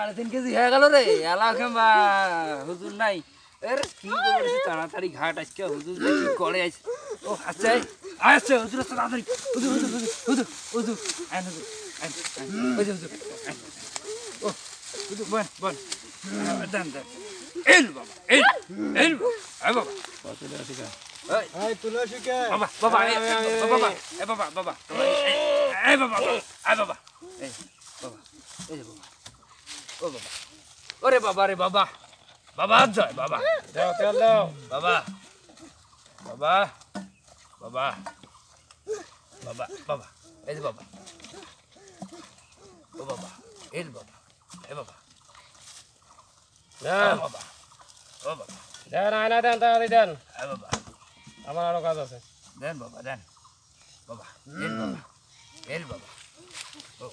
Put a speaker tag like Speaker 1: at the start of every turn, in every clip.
Speaker 1: সাড়ে তিন কেজি হয়ে গেল রে এলা কিংবা হুজুর নাই এর কি করেছে তাড়াতাড়ি ঘাট আজকে হুজুর কি করে আছে ও আচ্ছা আসছে হুজুর আসছে তাড়াতাড়ি হুজুর হুজুর হুজুর হুজুর আইন হুজুর আইন হুজুর হুজুর ও হুজুর বল বল দেন দেন এল বাবা এল এল বাবা বাবা এই তুলসী কে বাবা বাবা বাবা এ বাবা বাবা এ বাবা এ বাবা এ বাবা এই বাবা এই বাবা Ore baba re baba. Baba jai baba. Dao tel dao. Baba. Baba. Baba. Baba baba. Ez baba. Baba baba. Ez baba. Ez baba. Dao baba. Baba. Dan ana dan ta ri dan. Ay baba. Amara ro kaza se. Dan baba dan. Baba. Ez baba. Ez baba. Oh.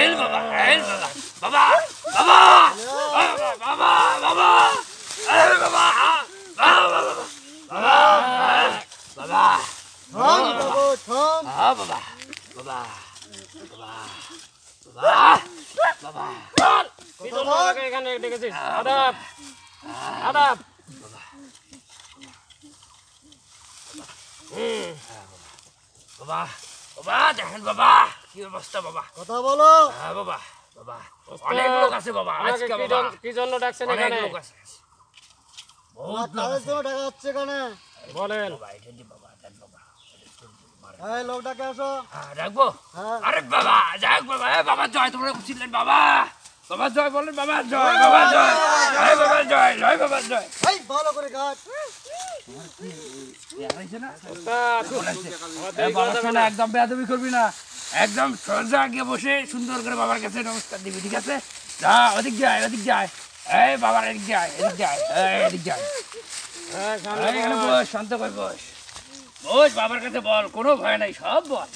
Speaker 1: হেল বাবা হেল বাবা বাবা বাবা বাবা বাবা আরে বাবা বাবা বাবা বাবা থাম বাবা থাম হ্যাঁ বাবা বাবা বাবা বাবা বাবা ভিতর লাগাকে এখানে ডেকেছিস আদাব আদাব বাবা বাবা দেখেন বাবা কি অবস্থা বাবা কথা বলো হ্যাঁ বাবা বাবা অনেক লোক আছে বাবা আজকে কি জন্য ডাকছেন এখানে লোক আছে বহুত লোক আছে হচ্ছে এখানে বলেন দি বাবা দেন বাবা এই আসো হ্যাঁ আরে বাবা যাক বাবা বাবা জয় তোমরা বাবা বাবা জয় বলেন বাবা জয় বাবা জয় জয় বাবা জয় জয় বাবা জয় এই ভালো করে একদম বেয়াদবি করবি না একদম সোজা আগে বসে সুন্দর করে বাবার কাছে নমস্কার দিবি ঠিক আছে যা ওদিক যায় ওদিক যায় এই বাবার এদিক যায় এদিক যায় এদিক যায় হ্যাঁ, বস শান্ত করে বস বস বাবার কাছে বল কোনো ভয় নাই সব বল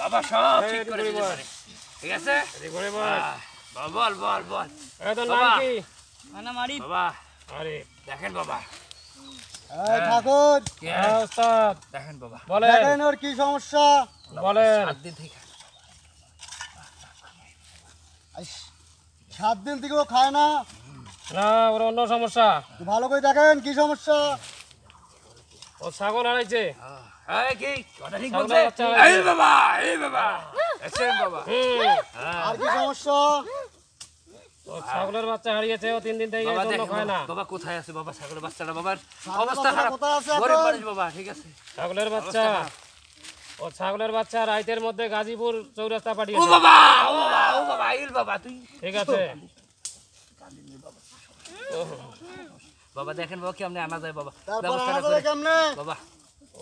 Speaker 1: বাবা সব হ্যাঁ, ঠিক করে ঠিক আছে বল বল বল হ্যাঁ, বাবা বাবা আরে দেখেন বাবা
Speaker 2: ঠাকুর দেখেন বাবা বলেন
Speaker 1: ওর কি সমস্যা বলেন দিন থেকে সাত দিন থেকেও খায় না না ওর অন্য সমস্যা ভালো করে দেখেন কি সমস্যা ও ছাগল হারাইছে হ্যাঁ, হ্যাঁ। ছাগলের বাচ্চা হারিয়েছে তিন দিন থেকে খায় না বাবা কোথায় আছে বাবা ঠিক আছে ছাগলের বাচ্চা ও ছাগলের বাচ্চা রাইতের মধ্যে গাজীপুর চৌরাস্তা পাঠিয়ে ও বাবা ও বাবা ও বাবা ইল বাবা তুই ঠিক আছে বাবা দেখেন বাবা কেমনে আনা যায় বাবা কেমনে বাবা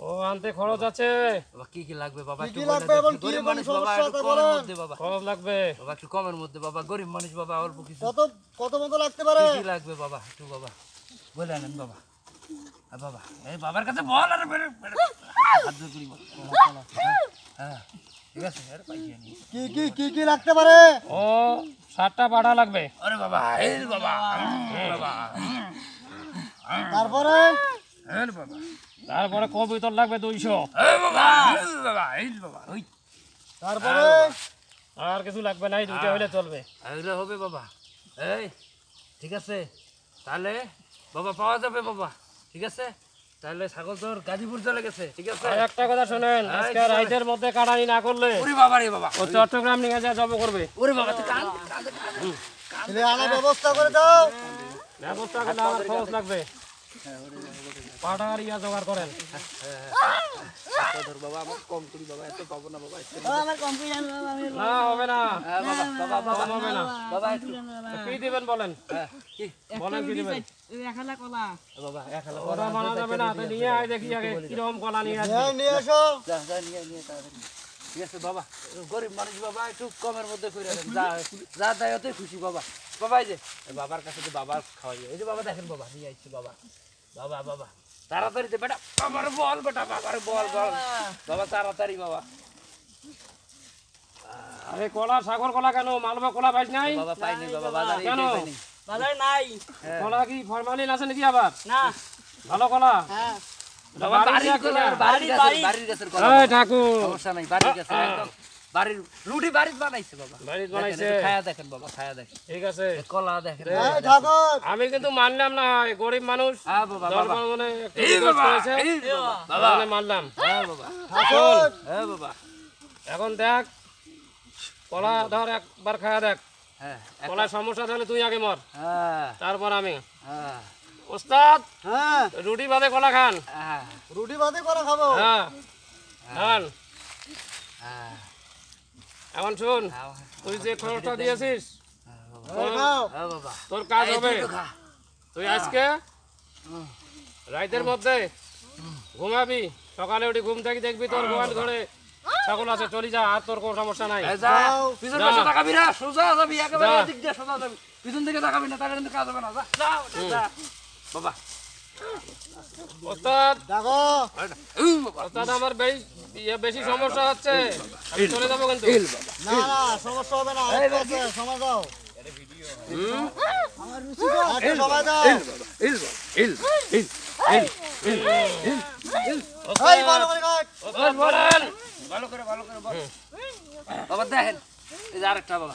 Speaker 1: ও আনতে খরচ আছে বাবা কি কি লাগবে বাবা কি লাগবে এবং কি মানুষ বাবা একটু কমের বাবা খরচ লাগবে বাবা একটু কমের মধ্যে বাবা গরিব মানুষ বাবা অল্প কিছু কত কত মতো লাগতে পারে কি লাগবে বাবা একটু বাবা বলে আনেন বাবা বাবা এই বাবার কাছে বল আর কি কি কি কি লাগতে পারে ও সাতটা বাড়া লাগবে তারপরে তারপরে কবিতর লাগবে দুইশো তারপরে আর কিছু লাগবে নাই দুইটা হইলে চলবে হইলে হবে বাবা এই ঠিক আছে তাহলে বাবা পাওয়া যাবে বাবা ঠিক আছে একটা কথা শুনেন আজকে রাইতের মধ্যে কাটানি না করলে ব্যবস্থা করে দাও
Speaker 2: ব্যবস্থা করে আমার খরচ লাগবে হ্যাঁ ওরে ইয়া জোগাড় করেন
Speaker 1: বাবা কম বাবা এত পাবো না বাবা না হবে না হ্যাঁ, হ্যাঁ, বাবা হবে না বাবা দিবেন বলেন হ্যাঁ, কি না কলা বাবা গরিব মানুষ বাবা একটু কমের মধ্যে যা দেয় খুশি বাবা বাবা যে বাবার কাছে বাবা খাওয়াই এই যে বাবা দেখেন বাবা নিয়ে আসছি বাবা বাবা বাবা তাড়াতাড়ি দে বেটা বাবার বল বেটা বাবার বল বল বাবা তাড়াতাড়ি বাবা আরে কলা সাগর কলা কেন মালবা কলা পাইছ নাই বাবা পাইনি বাবা বাজারে কেন বাজারে নাই হ্যাঁ। কলা কি ফরমালিন আছে নাকি আবার না ভালো কলা হ্যাঁ
Speaker 2: বাড়ির গাছের কলা বাড়ির গাছের কলা এই ঠাকুর সমস্যা নাই বাড়ির গাছের হ্যাঁ। একদম
Speaker 1: বাড়ির রুটি বাড়ির বানাইছে বাবা বাড়ির বানাইছে খায়া দেখেন বাবা খায়া দেখেন ঠিক আছে কলা দেখেন আমি কিন্তু মানলাম না গরিব মানুষ হ্যাঁ বাবা বাবা মানে বাবা মানে মানলাম হ্যাঁ বাবা হ্যাঁ বাবা এখন দেখ কলা ধর একবার খায়া দেখ হ্যাঁ কলা সমস্যা তাহলে তুই আগে মর হ্যাঁ তারপর আমি হ্যাঁ ওস্তাদ হ্যাঁ। রুটি বাদে কলা খান হ্যাঁ। রুটি বাদে কলা খাবো হ্যাঁ খান হ্যাঁ এখন শুন হ্যাঁ, হ্যাঁ। তুই যে খরচটা দিয়েছিস
Speaker 2: হ্যাঁ,
Speaker 1: তোর কাজ হবে তুই আজকে রাইতের মধ্যে ঘুমাবি সকালে উঠে ঘুম থাকি দেখবি তোর ঘুমান ঘরে সকল আছে চলি যা আর তোর কোনো সমস্যা নাই সোজা যাবি একেবারে সোজা যাবি পিছন দিকে তাকাবি না কাজ হবে না বাবা ওস্তাদ দেখো ওস্তাদ ইয়ে বেশি সমস্যা হচ্ছে আমি বাবা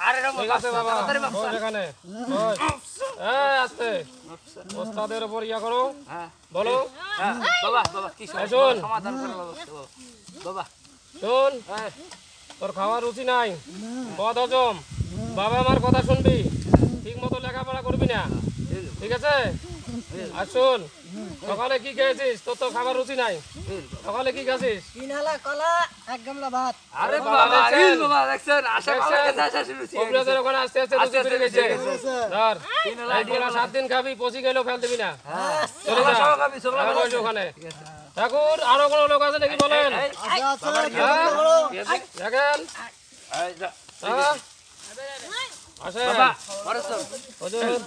Speaker 1: হ্যাঁ, হ্যাঁ। হ্যাঁ, বাবা বাবা তোর খাওয়ার রুচি নাই বদ হজম বাবা আমার কথা শুনবি ঠিক মতো লেখাপড়া করবি না ঠিক আছে আর সকালে কি খেয়েছিস তোর তো খাবার রুচি নাই সকালে কি খাসিস কিনালা কলা এক গামলা ভাত আরে বাবা এই বাবা দেখছেন আশা কাছে আশা শুরু হয়েছে ওখানে আস্তে আস্তে রুচি ফিরে গেছে ধর কিনালা কলা সাত দিন খাবি পচি গেলেও ফেল দিবি না চলে যা খাবি সকালে বসে ওখানে ঠাকুর আরো কোনো লোক আছে নাকি বলেন হ্যাঁ? দেখেন হ্যাঁ? আসেন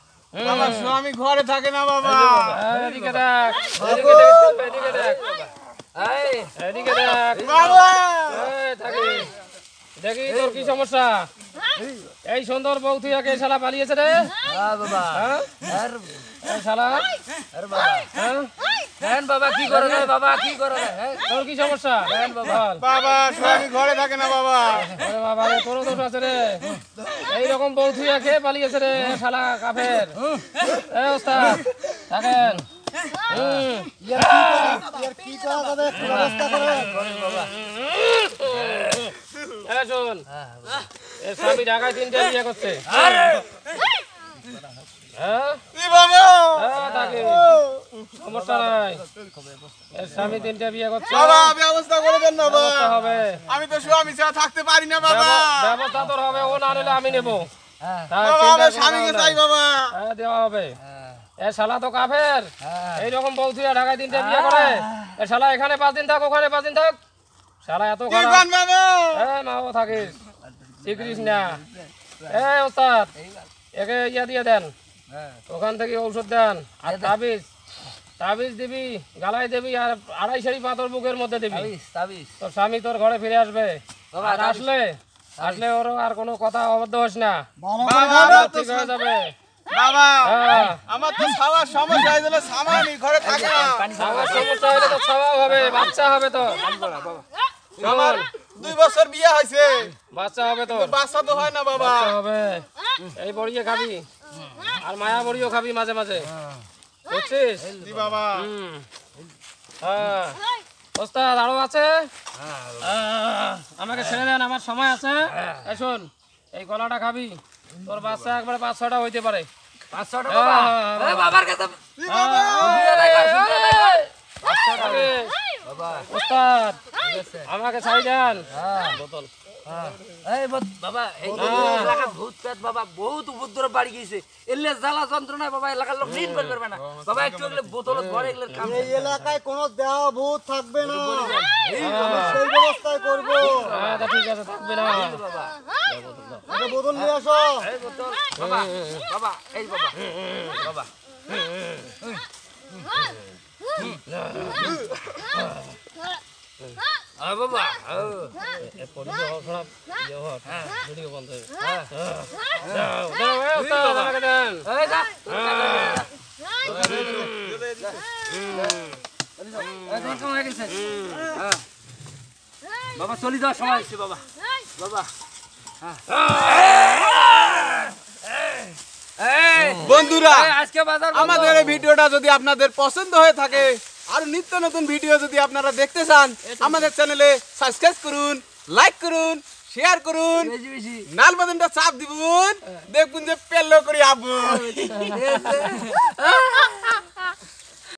Speaker 1: বাবা স্বামী ঘরে থাকে না বাবা এদিকে দেখ এদিকে দেখ এদিকে দেখ এই এদিকে দেখ বাবা এই থাকে
Speaker 2: দেখি তোর কি সমস্যা
Speaker 1: এই সুন্দর বউ তুই আগে শালা পালিয়েছে রে হ্যাঁ, হ্যাঁ? হ্যাঁ, শালা হ্যাঁ বাবা কি করে রে বাবা কি করে তোর কি সমস্যা থাকে না বাবা বাবা রে আছে রে বউ তুই পালিয়েছে রে শালা কাফের থাকেন হ্যাঁ? হ্যাঁ, আমি তো স্বামী ছাড়া থাকতে পারি না বাবা তোর হবে ও না নিলে আমি নেবো হ্যাঁ। দেওয়া হবে তো কাফের এইরকম ঢাকায় তিনটা বিয়ে করে এ শালা এখানে পাঁচ দিন থাক ওখানে পাঁচ দিন থাক শালা এত খারাপ হ্যাঁ নাও থাকিস শিখিস না এ ওস্তাদ একে ইয়া দিয়ে দেন ওখান থেকে ঔষধ দেন আর তাবিজ তাবিজ দিবি গালাই দিবি আর আড়াই সারি পাথর বুকের মধ্যে দিবি তোর স্বামী তোর ঘরে ফিরে আসবে আর আসলে আসলে ওর আর কোনো কথা অবাধ্য হোস না ঠিক হয়ে যাবে বাবা হ্যাঁ। আমার তো সমস্যা হলে তো ছাওয়া হবে বাচ্চা হবে তো
Speaker 2: আমার দুই
Speaker 1: বছর বিয়ে হয়েছে বাচ্চা হবে তো বাচ্চা তো হয় না বাবা হবে এই বড়িয়ে খাবি আর মায়া বড়িও খাবি মাঝে মাঝে বুঝছিস বাবা হ্যাঁ আছে আমাকে ছেড়ে দেন আমার সময় আছে শোন এই গলাটা খাবি তোর বাচ্চা একবার পাঁচশোটা হইতে পারে পাঁচশোটা হ্যাঁ, হ্যাঁ, হ্যাঁ। বাবার ওস্তাদ আমাকে ছাড়ি দেন হ্যাঁ। হ্যাঁ, বোতল হ্যাঁ। এলাকায় কোন দেওয়া ভূত থাকবে না সেই ব্যবস্থায় করবো ঠিক আছে থাকবে না বোতল নিয়ে বাবা চলি ইয়ে হ্যাঁ, বন্ধ যাওয়ার সময় হচ্ছে বাবা বাবা হ্যাঁ। বন্ধুরা আজকে বাজার আমাদের ভিডিওটা যদি আপনাদের পছন্দ হয়ে থাকে আর নিত্য নতুন ভিডিও যদি আপনারা দেখতে চান আমাদের চ্যানেলে সাবস্ক্রাইব করুন লাইক করুন শেয়ার করুন নাল বাদনটা চাপ দিবুন দেখুন যে পেলো করি আবু হ্যাঁ,